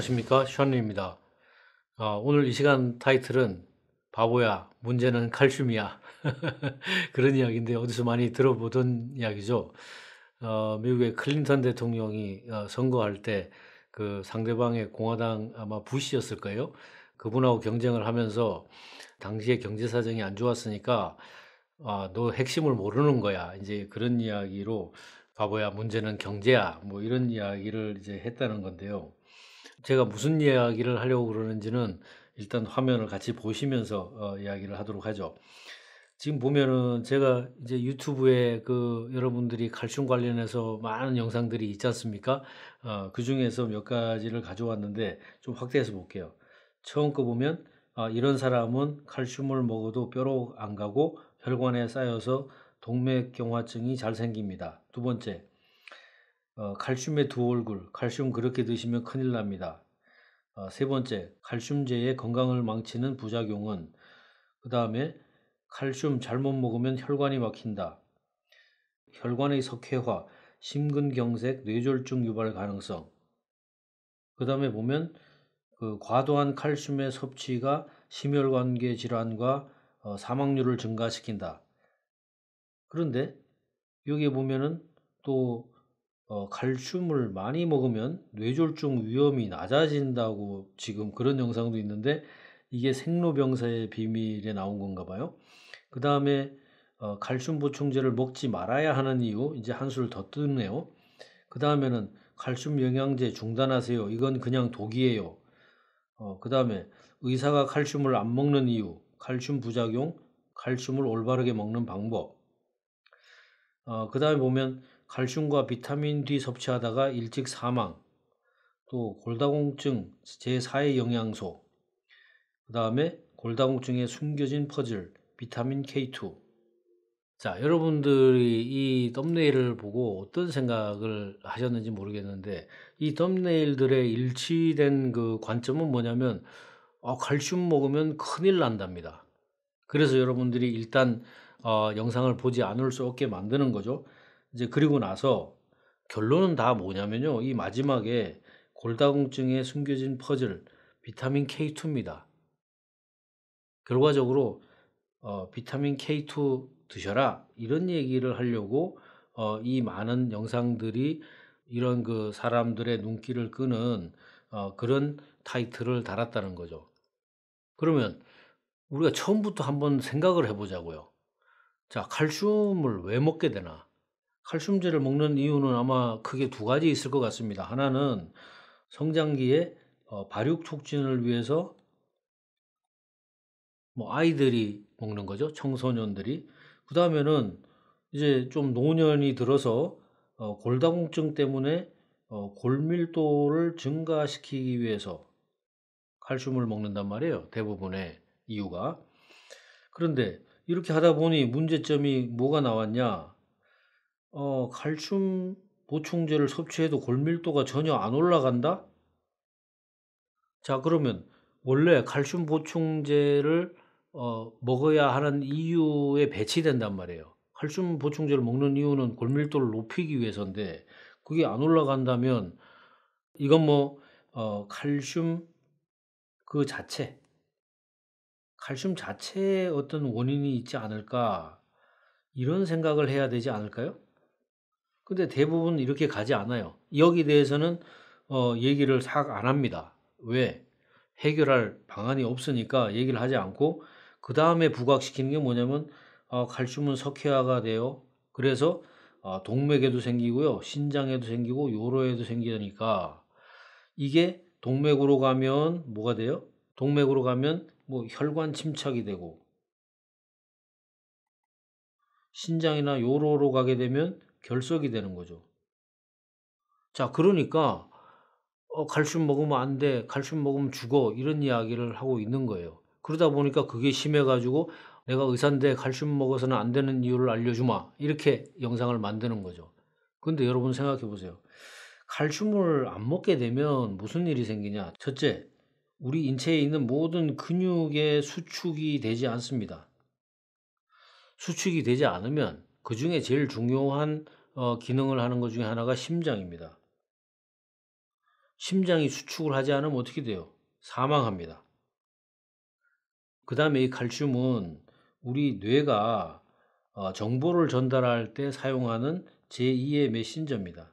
안녕하십니까 션입니다 어, 오늘 이 시간 타이틀은 바보야 문제는 칼슘이야 그런 이야기인데 어디서 많이 들어보던 이야기죠 어, 미국의 클린턴 대통령이 어, 선거할 때 그 상대방의 공화당 아마 부시였을 까요 그분하고 경쟁을 하면서 당시에 경제 사정이 안 좋았으니까 아, 너 핵심을 모르는 거야 이제 그런 이야기로 바보야 문제는 경제야 뭐 이런 이야기를 이제 했다는 건데요. 제가 무슨 이야기를 하려고 그러는지는 일단 화면을 같이 보시면서 어, 이야기를 하도록 하죠. 지금 보면은 제가 이제 유튜브에 그 여러분들이 칼슘 관련해서 많은 영상들이 있지 않습니까? 어, 그 중에서 몇 가지를 가져왔는데 좀 확대해서 볼게요. 처음 거 보면 아, 이런 사람은 칼슘을 먹어도 뼈로 안 가고 혈관에 쌓여서 동맥경화증이 잘 생깁니다. 두 번째, 어, 칼슘의 두 얼굴, 칼슘 그렇게 드시면 큰일 납니다. 어, 세 번째, 칼슘제의 건강을 망치는 부작용은 그 다음에 칼슘 잘못 먹으면 혈관이 막힌다. 혈관의 석회화, 심근경색, 뇌졸중 유발 가능성. 그 다음에 보면 그 과도한 칼슘의 섭취가 심혈관계 질환과 어, 사망률을 증가시킨다. 그런데 여기에 보면은 또 어, 칼슘을 많이 먹으면 뇌졸중 위험이 낮아진다고 지금 그런 영상도 있는데 이게 생로병사의 비밀에 나온 건가 봐요. 그 다음에 어, 칼슘 보충제를 먹지 말아야 하는 이유 이제 한술 더 뜨네요. 그 다음에는 칼슘 영양제 중단하세요. 이건 그냥 독이에요. 어, 그 다음에 의사가 칼슘을 안 먹는 이유, 칼슘 부작용, 칼슘을 올바르게 먹는 방법. 어, 그 다음에 보면 칼슘과 비타민 D 섭취하다가 일찍 사망, 또 골다공증 제4의 영양소, 그 다음에 골다공증의 숨겨진 퍼즐, 비타민 K2. 자, 여러분들이 이덤네일을 보고 어떤 생각을 하셨는지 모르겠는데, 이덤네일들의 일치된 그 관점은 뭐냐면, 어, 칼슘 먹으면 큰일 난답니다. 그래서 여러분들이 일단 어, 영상을 보지 않을 수 없게 만드는 거죠. 이제 그리고 나서 결론은 다 뭐냐면요. 이 마지막에 골다공증에 숨겨진 퍼즐 비타민 K2입니다. 결과적으로 어, 비타민 K2 드셔라 이런 얘기를 하려고 어, 이 많은 영상들이 이런 그 사람들의 눈길을 끄는 어, 그런 타이틀을 달았다는 거죠. 그러면 우리가 처음부터 한번 생각을 해보자고요. 자, 칼슘을 왜 먹게 되나? 칼슘제를 먹는 이유는 아마 크게 두 가지 있을 것 같습니다. 하나는 성장기에 어, 발육 촉진을 위해서 뭐 아이들이 먹는 거죠. 청소년들이. 그 다음에는 이제 좀 노년이 들어서 어, 골다공증 때문에 어, 골밀도를 증가시키기 위해서 칼슘을 먹는단 말이에요. 대부분의 이유가. 그런데 이렇게 하다 보니 문제점이 뭐가 나왔냐? 어, 칼슘 보충제를 섭취해도 골밀도가 전혀 안 올라간다? 자, 그러면 원래 칼슘 보충제를 어, 먹어야 하는 이유에 배치된단 말이에요. 칼슘 보충제를 먹는 이유는 골밀도를 높이기 위해서인데 그게 안 올라간다면 이건 뭐 어, 칼슘 그 자체 칼슘 자체에 어떤 원인이 있지 않을까 이런 생각을 해야 되지 않을까요? 근데 대부분 이렇게 가지 않아요. 여기 대해서는 어, 얘기를 싹 안 합니다. 왜? 해결할 방안이 없으니까 얘기를 하지 않고 그 다음에 부각시키는 게 뭐냐면 어, 칼슘은 석회화가 돼요. 그래서 어, 동맥에도 생기고요. 신장에도 생기고 요로에도 생기니까 이게 동맥으로 가면 뭐가 돼요? 동맥으로 가면 뭐 혈관 침착이 되고 신장이나 요로로 가게 되면 결석이 되는 거죠. 자, 그러니까 어, 갈슘 먹으면 안 돼. 갈슘 먹으면 죽어. 이런 이야기를 하고 있는 거예요. 그러다 보니까 그게 심해가지고 내가 의사인데 갈슘 먹어서는 안 되는 이유를 알려주마. 이렇게 영상을 만드는 거죠. 그런데 여러분 생각해 보세요. 갈슘을 안 먹게 되면 무슨 일이 생기냐? 첫째, 우리 인체에 있는 모든 근육의 수축이 되지 않습니다. 수축이 되지 않으면 그 중에 제일 중요한 어, 기능을 하는 것 중에 하나가 심장입니다. 심장이 수축을 하지 않으면 어떻게 돼요? 사망합니다. 그 다음에 이 칼슘은 우리 뇌가 어, 정보를 전달할 때 사용하는 제2의 메신저입니다.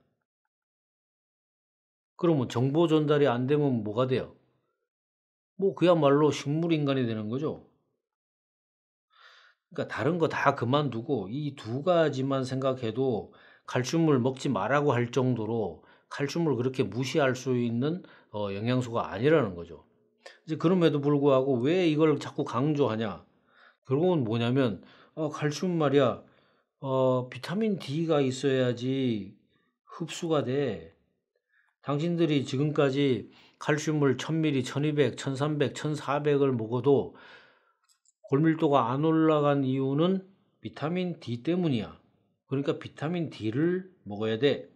그러면 정보 전달이 안 되면 뭐가 돼요? 뭐 그야말로 식물인간이 되는 거죠. 그러니까 다른 거 다 그만두고 이 두 가지만 생각해도 칼슘을 먹지 말라고 할 정도로 칼슘을 그렇게 무시할 수 있는 어, 영양소가 아니라는 거죠. 이제 그럼에도 불구하고 왜 이걸 자꾸 강조하냐? 결국은 뭐냐면 어, 칼슘 말이야 어, 비타민 D가 있어야지 흡수가 돼. 당신들이 지금까지 칼슘을 1000ml, 1200, 1300, 1400을 먹어도 골밀도가 안 올라간 이유는 비타민 D 때문이야. 그러니까 비타민 D를 먹어야 돼.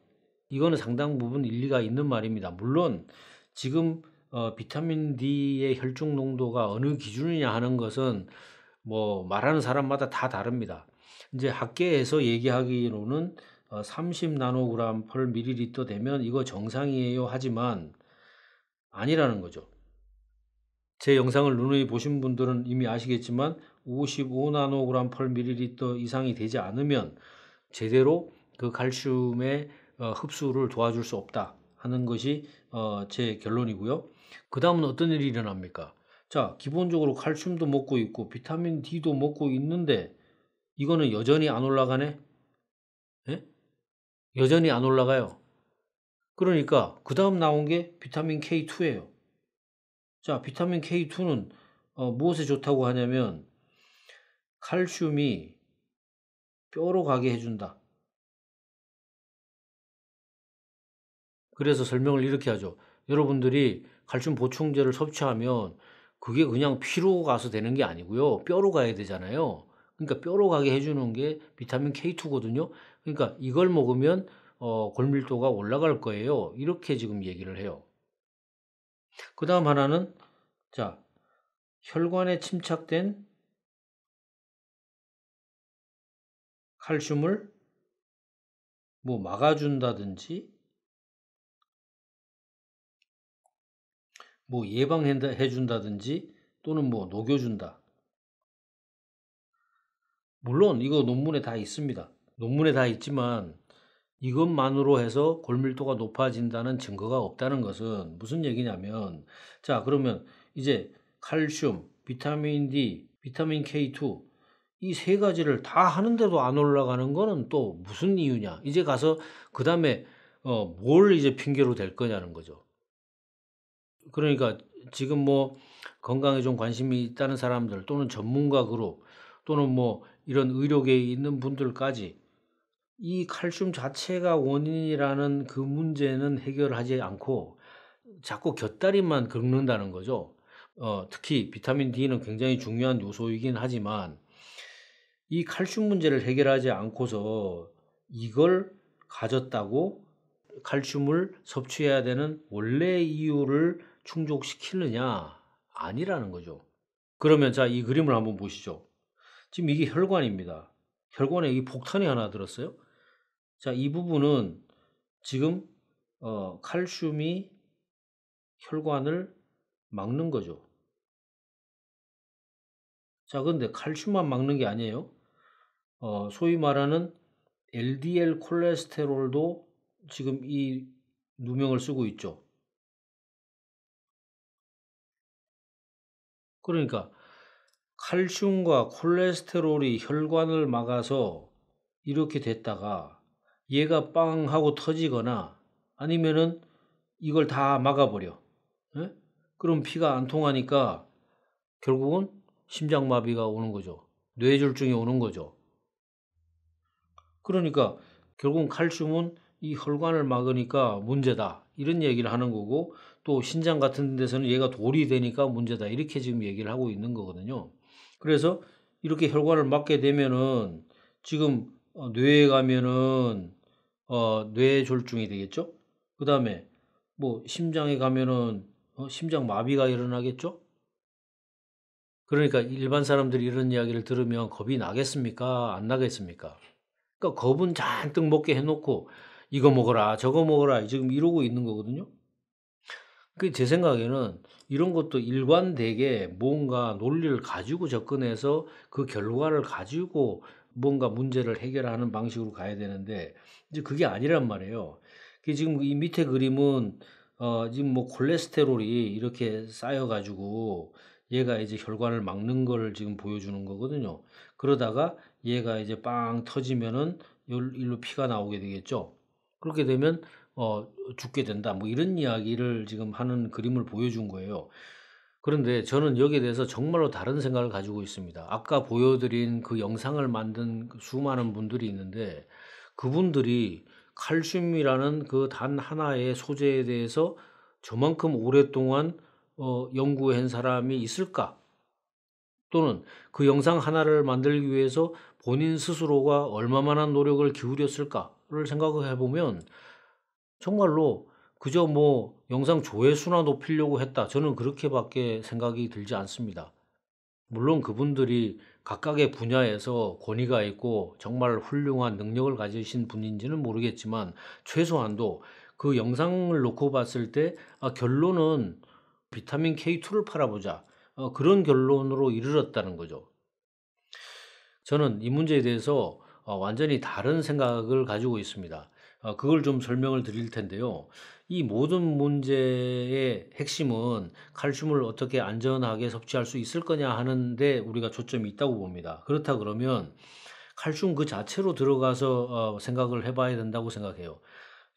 이거는 상당 부분 일리가 있는 말입니다. 물론 지금 어, 비타민 D의 혈중 농도가 어느 기준이냐 하는 것은 뭐 말하는 사람마다 다 다릅니다. 이제 학계에서 얘기하기로는 어, 30 나노그램 펄 밀리리터 되면 이거 정상이에요 하지만 아니라는 거죠. 제 영상을 누누이 보신 분들은 이미 아시겠지만 55나노그램 펄 밀리리터 이상이 되지 않으면 제대로 그 칼슘의 어, 흡수를 도와줄 수 없다 하는 것이 어, 제 결론이고요. 그 다음은 어떤 일이 일어납니까? 자, 기본적으로 칼슘도 먹고 있고 비타민 D도 먹고 있는데 이거는 여전히 안 올라가네? 예? 여전히 안 올라가요. 그러니까 그 다음 나온 게 비타민 K2예요. 자, 비타민 K2는 어, 무엇에 좋다고 하냐면 칼슘이 뼈로 가게 해준다. 그래서 설명을 이렇게 하죠. 여러분들이 칼슘 보충제를 섭취하면 그게 그냥 피로 가서 되는 게 아니고요. 뼈로 가야 되잖아요. 그러니까 뼈로 가게 해주는 게 비타민 K2거든요. 그러니까 이걸 먹으면 어, 골밀도가 올라갈 거예요. 이렇게 지금 얘기를 해요. 그 다음 하나는, 자, 혈관에 침착된 칼슘을 뭐 막아준다든지, 뭐 예방해준다든지, 또는 뭐 녹여준다. 물론 이거 논문에 다 있습니다. 논문에 다 있지만 이것만으로 해서 골밀도가 높아진다는 증거가 없다는 것은 무슨 얘기냐면 자 그러면 이제 칼슘, 비타민 D, 비타민 K2 이 세 가지를 다 하는데도 안 올라가는 거는 또 무슨 이유냐 이제 가서 그 다음에 어, 뭘 이제 핑계로 될 거냐는 거죠. 그러니까 지금 뭐 건강에 좀 관심이 있다는 사람들 또는 전문가 그룹 또는 뭐 이런 의료계에 있는 분들까지 이 칼슘 자체가 원인이라는 그 문제는 해결하지 않고 자꾸 곁다리만 긁는다는 거죠. 어, 특히 비타민 D는 굉장히 중요한 요소이긴 하지만 이 칼슘 문제를 해결하지 않고서 이걸 가졌다고 칼슘을 섭취해야 되는 원래 이유를 충족시키느냐 아니라는 거죠. 그러면 자이 그림을 한번 보시죠. 지금 이게 혈관입니다. 혈관에 이 폭탄이 하나 들었어요. 자, 이 부분은 지금 어, 칼슘이 혈관을 막는 거죠. 자, 근데 칼슘만 막는 게 아니에요. 어, 소위 말하는 LDL 콜레스테롤도 지금 이 누명을 쓰고 있죠. 그러니까 칼슘과 콜레스테롤이 혈관을 막아서 이렇게 됐다가 얘가 빵 하고 터지거나 아니면은 이걸 다 막아버려. 예? 그럼 피가 안 통하니까 결국은 심장마비가 오는 거죠. 뇌졸중이 오는 거죠. 그러니까 결국은 칼슘은 이 혈관을 막으니까 문제다. 이런 얘기를 하는 거고 또 신장 같은 데서는 얘가 돌이 되니까 문제다. 이렇게 지금 얘기를 하고 있는 거거든요. 그래서 이렇게 혈관을 막게 되면은 지금 어, 뇌에 가면은 어, 뇌졸중이 되겠죠. 그 다음에 뭐 심장에 가면은 어, 심장 마비가 일어나겠죠. 그러니까 일반 사람들이 이런 이야기를 들으면 겁이 나겠습니까? 안 나겠습니까? 그러니까 겁은 잔뜩 먹게 해놓고 이거 먹어라 저거 먹어라 지금 이러고 있는 거거든요. 그제 생각에는 이런 것도 일관되게 뭔가 논리를 가지고 접근해서 그 결과를 가지고 뭔가 문제를 해결하는 방식으로 가야 되는데 이제 그게 아니란 말이에요. 지금 이 밑에 그림은 어 지금 뭐 콜레스테롤이 이렇게 쌓여가지고 얘가 이제 혈관을 막는 걸 지금 보여주는 거거든요. 그러다가 얘가 이제 빵 터지면은 일로 피가 나오게 되겠죠. 그렇게 되면 어 죽게 된다. 뭐 이런 이야기를 지금 하는 그림을 보여준 거예요. 그런데 저는 여기에 대해서 정말로 다른 생각을 가지고 있습니다. 아까 보여드린 그 영상을 만든 수많은 분들이 있는데 그분들이 칼슘이라는 그 단 하나의 소재에 대해서 저만큼 오랫동안 어, 연구한 사람이 있을까? 또는 그 영상 하나를 만들기 위해서 본인 스스로가 얼마만한 노력을 기울였을까를 생각해 보면 정말로 그저 뭐 영상 조회수나 높이려고 했다. 저는 그렇게밖에 생각이 들지 않습니다. 물론 그분들이 각각의 분야에서 권위가 있고 정말 훌륭한 능력을 가지신 분인지는 모르겠지만 최소한도 그 영상을 놓고 봤을 때 아, 결론은 비타민 K2를 팔아보자 어, 그런 결론으로 이르렀다는 거죠. 저는 이 문제에 대해서 어, 완전히 다른 생각을 가지고 있습니다. 어, 그걸 좀 설명을 드릴 텐데요. 이 모든 문제의 핵심은 칼슘을 어떻게 안전하게 섭취할 수 있을 거냐 하는데 우리가 초점이 있다고 봅니다. 그렇다 그러면 칼슘 그 자체로 들어가서 어, 생각을 해봐야 된다고 생각해요.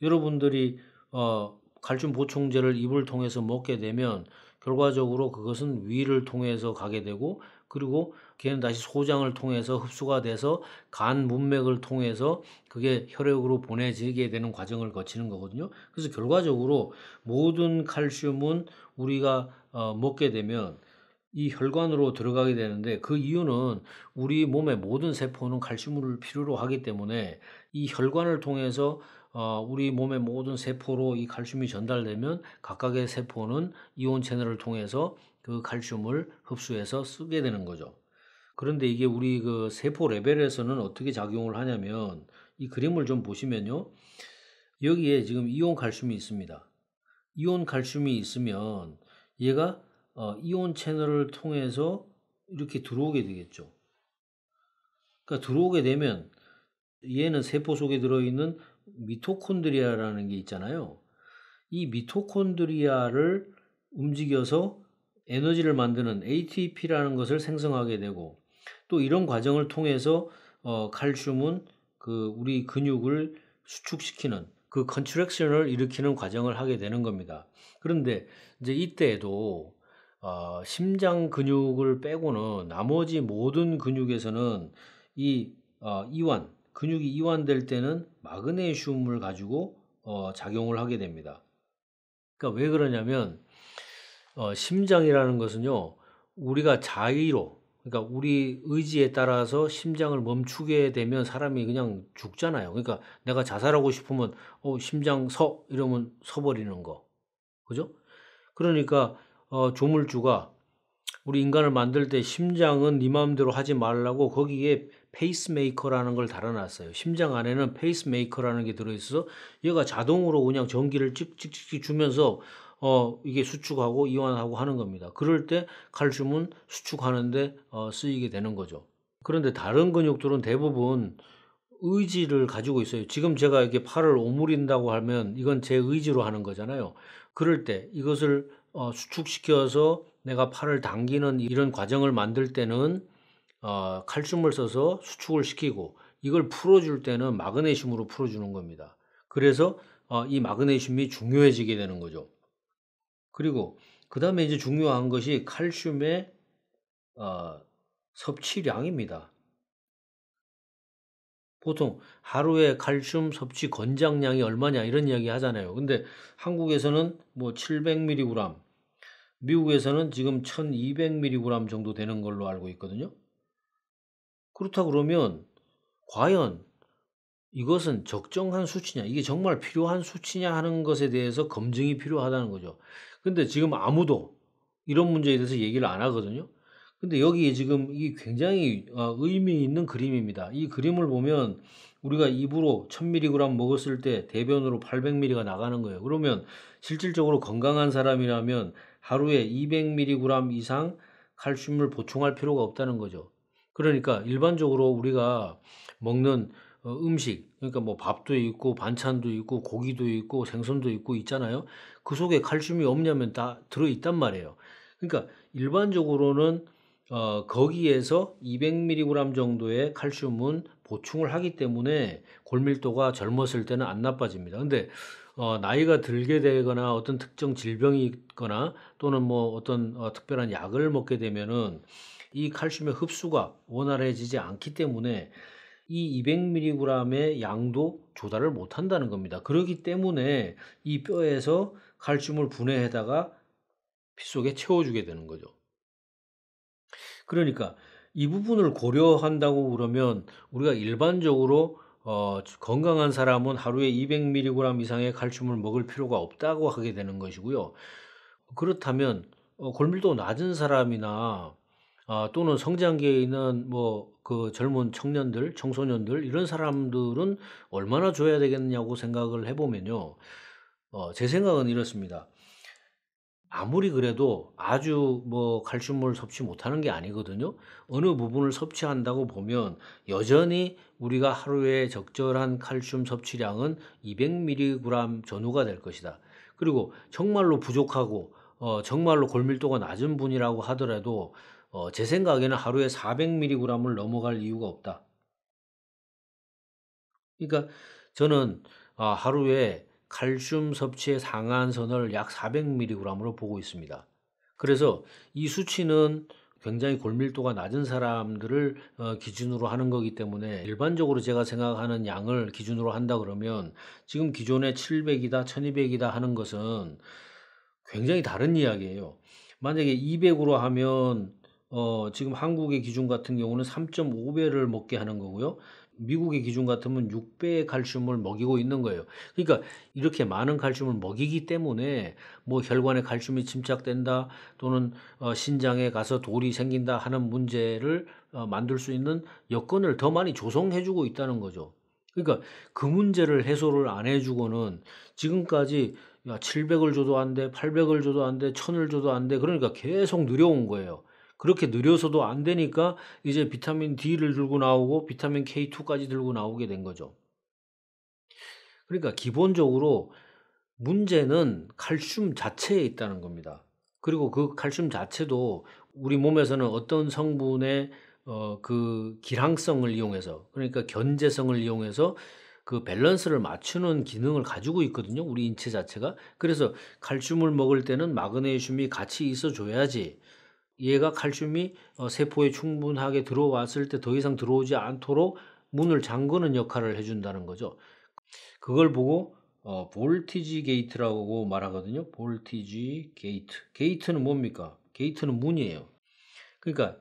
여러분들이 어, 칼슘 보충제를 입을 통해서 먹게 되면 결과적으로 그것은 위를 통해서 가게 되고 그리고 그게 다시 소장을 통해서 흡수가 돼서 간 문맥을 통해서 그게 혈액으로 보내지게 되는 과정을 거치는 거거든요. 그래서 결과적으로 모든 칼슘은 우리가 어, 먹게 되면 이 혈관으로 들어가게 되는데 그 이유는 우리 몸의 모든 세포는 칼슘을 필요로 하기 때문에 이 혈관을 통해서 어, 우리 몸의 모든 세포로 이 칼슘이 전달되면 각각의 세포는 이온 채널을 통해서 그 칼슘을 흡수해서 쓰게 되는 거죠. 그런데 이게 우리 그 세포 레벨에서는 어떻게 작용을 하냐면 이 그림을 좀 보시면요. 여기에 지금 이온 칼슘이 있습니다. 이온 칼슘이 있으면 얘가 어, 이온 채널을 통해서 이렇게 들어오게 되겠죠. 그러니까 들어오게 되면 얘는 세포 속에 들어있는 미토콘드리아라는 게 있잖아요. 이 미토콘드리아를 움직여서 에너지를 만드는 ATP라는 것을 생성하게 되고 또 이런 과정을 통해서 어, 칼슘은 그 우리 근육을 수축시키는 그 컨트랙션을 일으키는 과정을 하게 되는 겁니다. 그런데 이제 이때에도 어, 심장 근육을 빼고는 나머지 모든 근육에서는 이 어, 이완 근육이 이완될 때는 마그네슘을 가지고 어, 작용을 하게 됩니다. 그러니까 왜 그러냐면 어, 심장이라는 것은요 우리가 자의로 그러니까 우리 의지에 따라서 심장을 멈추게 되면 사람이 그냥 죽잖아요. 그러니까 내가 자살하고 싶으면 어 심장 서 이러면 서버리는 거. 그죠? 그러니까 어 조물주가 우리 인간을 만들 때 심장은 네 마음대로 하지 말라고 거기에 페이스메이커라는 걸 달아놨어요. 심장 안에는 페이스메이커라는 게 들어있어서 얘가 자동으로 그냥 전기를 찍찍찍 주면서 어, 이게 수축하고 이완하고 하는 겁니다. 그럴 때 칼슘은 수축하는데 어, 쓰이게 되는 거죠. 그런데 다른 근육들은 대부분 의지를 가지고 있어요. 지금 제가 이렇게 팔을 오므린다고 하면 이건 제 의지로 하는 거잖아요. 그럴 때 이것을 어, 수축시켜서 내가 팔을 당기는 이런 과정을 만들 때는 어, 칼슘을 써서 수축을 시키고 이걸 풀어줄 때는 마그네슘으로 풀어주는 겁니다. 그래서 어, 이 마그네슘이 중요해지게 되는 거죠. 그리고 그 다음에 이제 중요한 것이 칼슘의 어, 섭취량입니다. 보통 하루에 칼슘 섭취 권장량이 얼마냐 이런 이야기 하잖아요. 근데 한국에서는 뭐 700mg, 미국에서는 지금 1200mg 정도 되는 걸로 알고 있거든요. 그렇다 그러면 과연 이것은 적정한 수치냐, 이게 정말 필요한 수치냐 하는 것에 대해서 검증이 필요하다는 거죠. 근데 지금 아무도 이런 문제에 대해서 얘기를 안 하거든요. 근데 여기에 지금 이 굉장히 어, 의미 있는 그림입니다. 이 그림을 보면 우리가 입으로 1000mg 먹었을 때 대변으로 800mg가 나가는 거예요. 그러면 실질적으로 건강한 사람이라면 하루에 200mg 이상 칼슘을 보충할 필요가 없다는 거죠. 그러니까 일반적으로 우리가 먹는 어, 음식 그러니까 뭐 밥도 있고 반찬도 있고 고기도 있고 생선도 있고 있잖아요. 그 속에 칼슘이 없냐면 다 들어 있단 말이에요. 그러니까 일반적으로는 어, 거기에서 200mg 정도의 칼슘은 보충을 하기 때문에 골밀도가 젊었을 때는 안 나빠집니다. 근데 어, 나이가 들게 되거나 어떤 특정 질병이 있거나 또는 뭐 어떤 어, 특별한 약을 먹게 되면은 이 칼슘의 흡수가 원활해지지 않기 때문에 이 200mg의 양도 조달을 못한다는 겁니다. 그렇기 때문에 이 뼈에서 칼슘을 분해해다가 피 속에 채워주게 되는 거죠. 그러니까 이 부분을 고려한다고 그러면 우리가 일반적으로 어, 건강한 사람은 하루에 200mg 이상의 칼슘을 먹을 필요가 없다고 하게 되는 것이고요. 그렇다면 어, 골밀도 낮은 사람이나 아, 또는 성장기에 있는 뭐그 젊은 청년들, 청소년들 이런 사람들은 얼마나 줘야 되겠냐고 생각을 해보면요. 어, 제 생각은 이렇습니다. 아무리 그래도 아주 뭐 칼슘을 섭취 못하는 게 아니거든요. 어느 부분을 섭취한다고 보면 여전히 우리가 하루에 적절한 칼슘 섭취량은 200mg 전후가 될 것이다. 그리고 정말로 부족하고 어, 정말로 골밀도가 낮은 분이라고 하더라도 어, 제 생각에는 하루에 400mg을 넘어갈 이유가 없다. 그러니까 저는 아, 하루에 칼슘 섭취의 상한선을 약 400mg으로 보고 있습니다. 그래서 이 수치는 굉장히 골밀도가 낮은 사람들을 어, 기준으로 하는 거기 때문에 일반적으로 제가 생각하는 양을 기준으로 한다 그러면 지금 기존에 700이다, 1200이다 하는 것은 굉장히 다른 이야기예요. 만약에 200으로 하면 어, 지금 한국의 기준 같은 경우는 3.5배를 먹게 하는 거고요. 미국의 기준 같으면 6배의 칼슘을 먹이고 있는 거예요. 그러니까 이렇게 많은 칼슘을 먹이기 때문에 뭐 혈관에 칼슘이 침착된다 또는 어, 신장에 가서 돌이 생긴다 하는 문제를 어, 만들 수 있는 여건을 더 많이 조성해주고 있다는 거죠. 그러니까 그 문제를 해소를 안 해주고는 지금까지 야, 700을 줘도 안 돼, 800을 줘도 안 돼, 1000을 줘도 안 돼. 그러니까 계속 늘려온 거예요. 그렇게 느려서도 안 되니까 이제 비타민 D를 들고 나오고 비타민 K2까지 들고 나오게 된 거죠. 그러니까 기본적으로 문제는 칼슘 자체에 있다는 겁니다. 그리고 그 칼슘 자체도 우리 몸에서는 어떤 성분의 어, 그 기량성을 이용해서 그러니까 견제성을 이용해서 그 밸런스를 맞추는 기능을 가지고 있거든요. 우리 인체 자체가. 그래서 칼슘을 먹을 때는 마그네슘이 같이 있어 줘야지 얘가 칼슘이 어, 세포에 충분하게 들어왔을 때 더 이상 들어오지 않도록 문을 잠그는 역할을 해준다는 거죠. 그걸 보고 어, 볼티지 게이트라고 말하거든요. 볼티지 게이트. 게이트는 뭡니까? 게이트는 문이에요. 그러니까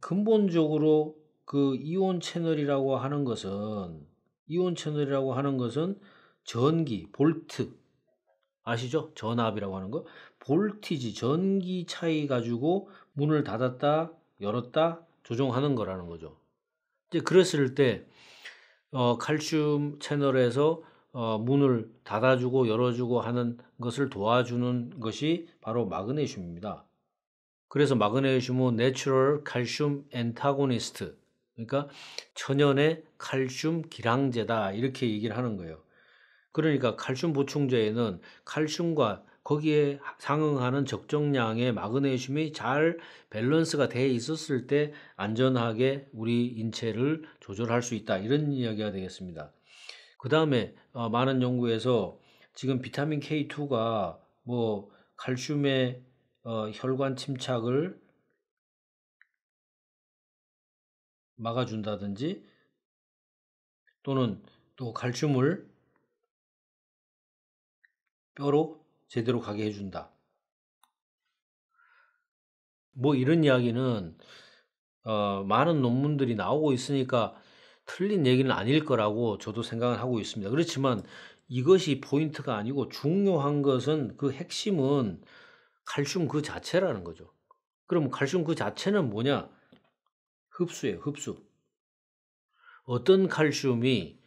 근본적으로 그 이온 채널이라고 하는 것은 이온 채널이라고 하는 것은 전기, 볼트 아시죠? 전압이라고 하는 거. 볼티지 전기 차이 가지고 문을 닫았다, 열었다, 조종하는 거라는 거죠. 이제 그랬을 때, 어, 칼슘 채널에서 어, 문을 닫아주고 열어주고 하는 것을 도와주는 것이 바로 마그네슘입니다. 그래서 마그네슘은 내추럴 칼슘 엔타고니스트 그러니까 천연의 칼슘 기량제다 이렇게 얘기를 하는 거예요. 그러니까 칼슘 보충제에는 칼슘과 거기에 상응하는 적정량의 마그네슘이 잘 밸런스가 돼 있었을 때 안전하게 우리 인체를 조절할 수 있다 이런 이야기가 되겠습니다. 그 다음에 어, 많은 연구에서 지금 비타민 K2가 뭐 칼슘의 어, 혈관 침착을 막아준다든지 또는 또 칼슘을 뼈로 제대로 가게 해준다. 뭐 이런 이야기는 어, 많은 논문들이 나오고 있으니까 틀린 얘기는 아닐 거라고 저도 생각을 하고 있습니다. 그렇지만 이것이 포인트가 아니고 중요한 것은 그 핵심은 칼슘 그 자체라는 거죠. 그럼 칼슘 그 자체는 뭐냐? 흡수예요, 흡수. 어떤 칼슘이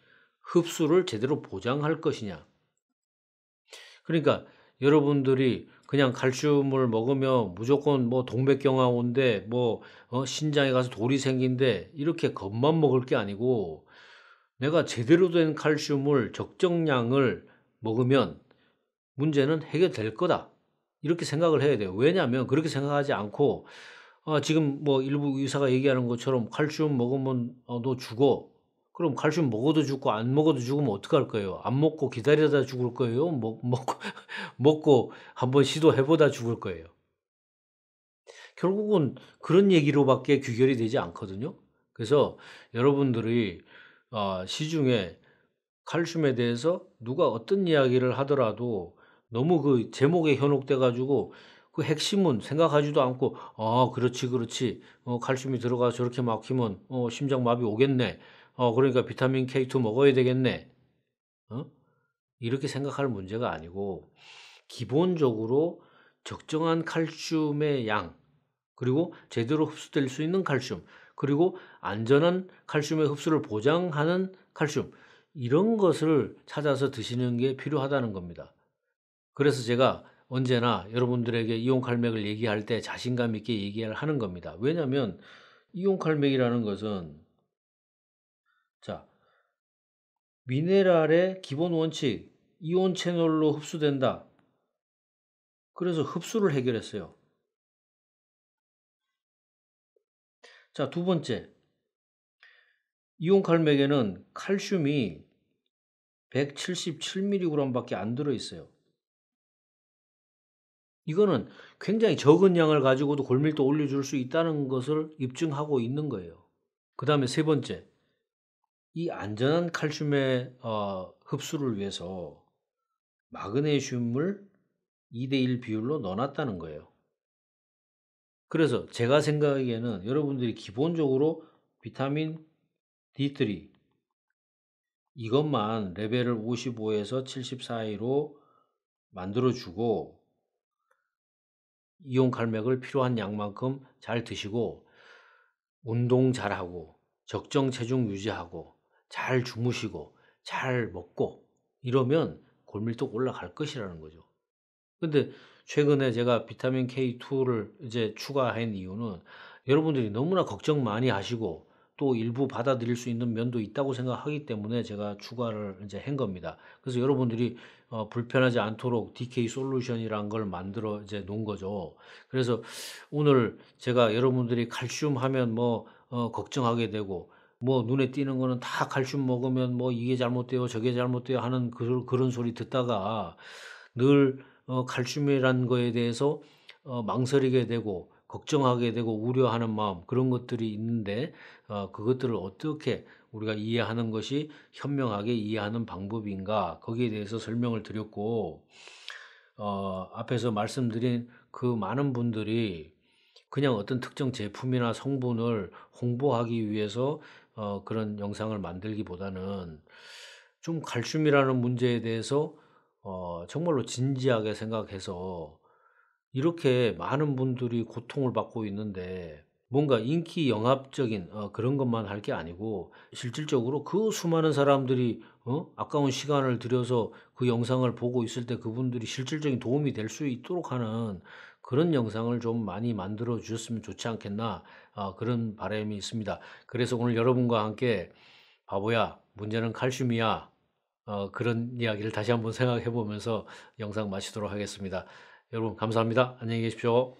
흡수를 제대로 보장할 것이냐. 그러니까 여러분들이 그냥 칼슘을 먹으면 무조건 뭐 동맥경화 온대뭐 어, 신장에 가서 돌이 생긴데 이렇게 겁만 먹을 게 아니고 내가 제대로 된 칼슘을 적정량을 먹으면 문제는 해결될 거다. 이렇게 생각을 해야 돼요. 왜냐하면 그렇게 생각하지 않고 아, 지금 뭐 일부 의사가 얘기하는 것처럼 칼슘 먹으면 어, 너 죽어. 그럼 칼슘 먹어도 죽고 안 먹어도 죽으면 어떡할 거예요? 안 먹고 기다리다 죽을 거예요? 먹, 뭐, 먹고 먹고 한 번 시도해보다 죽을 거예요. 결국은 그런 얘기로밖에 귀결이 되지 않거든요. 그래서 여러분들이 아, 시중에 칼슘에 대해서 누가 어떤 이야기를 하더라도 너무 그 제목에 현혹돼 가지고 그 핵심은 생각하지도 않고 아 그렇지 그렇지 어, 칼슘이 들어가 저렇게 막히면 어, 심장 마비 오겠네 어 그러니까 비타민 K2 먹어야 되겠네 어? 이렇게 생각할 문제가 아니고 기본적으로 적정한 칼슘의 양 그리고 제대로 흡수될 수 있는 칼슘 그리고 안전한 칼슘의 흡수를 보장하는 칼슘 이런 것을 찾아서 드시는 게 필요하다는 겁니다. 그래서 제가 언제나 여러분들에게 이온칼맥을 얘기할 때 자신감 있게 얘기를 하는 겁니다. 왜냐하면 이온칼맥이라는 것은 자 미네랄의 기본 원칙 이온 채널로 흡수된다. 그래서 흡수를 해결했어요. 자, 두 번째. 이온 칼맥에는 칼슘이 177mg 밖에 안 들어있어요. 이거는 굉장히 적은 양을 가지고도 골밀도 올려줄 수 있다는 것을 입증하고 있는 거예요. 그 다음에 세 번째, 이 안전한 칼슘의 어, 흡수를 위해서 마그네슘을 2대1 비율로 넣어놨다는 거예요. 그래서 제가 생각하기에는 여러분들이 기본적으로 비타민 D3 이것만 레벨을 55에서 70 사이로 만들어주고 이온칼맥을 필요한 양만큼 잘 드시고 운동 잘하고 적정 체중 유지하고 잘 주무시고 잘 먹고 이러면 골밀도 올라갈 것이라는 거죠. 근데 최근에 제가 비타민 K2를 이제 추가한 이유는 여러분들이 너무나 걱정 많이 하시고 또 일부 받아들일 수 있는 면도 있다고 생각하기 때문에 제가 추가를 이제 한 겁니다. 그래서 여러분들이 어, 불편하지 않도록 DK 솔루션이란 걸 만들어 이제 놓은 거죠. 그래서 오늘 제가 여러분들이 칼슘 하면 뭐 어, 걱정하게 되고 뭐 눈에 띄는 거는 다 칼슘 먹으면 뭐 이게 잘못돼요 저게 잘못돼요 하는 그, 그런 소리 듣다가 늘 어, 칼슘이라는 거에 대해서 어, 망설이게 되고 걱정하게 되고 우려하는 마음 그런 것들이 있는데 어, 그것들을 어떻게 우리가 이해하는 것이 현명하게 이해하는 방법인가 거기에 대해서 설명을 드렸고 어, 앞에서 말씀드린 그 많은 분들이 그냥 어떤 특정 제품이나 성분을 홍보하기 위해서 어, 그런 영상을 만들기보다는 좀 갈슘이라는 문제에 대해서 어, 정말로 진지하게 생각해서 이렇게 많은 분들이 고통을 받고 있는데 뭔가 인기 영합적인 어, 그런 것만 할 게 아니고 실질적으로 그 수많은 사람들이 어? 아까운 시간을 들여서 그 영상을 보고 있을 때 그분들이 실질적인 도움이 될 수 있도록 하는 그런 영상을 좀 많이 만들어 주셨으면 좋지 않겠나 어, 그런 바람이 있습니다. 그래서 오늘 여러분과 함께 바보야 문제는 칼슘이야 어, 그런 이야기를 다시 한번 생각해 보면서 영상 마치도록 하겠습니다. 여러분 감사합니다. 안녕히 계십시오.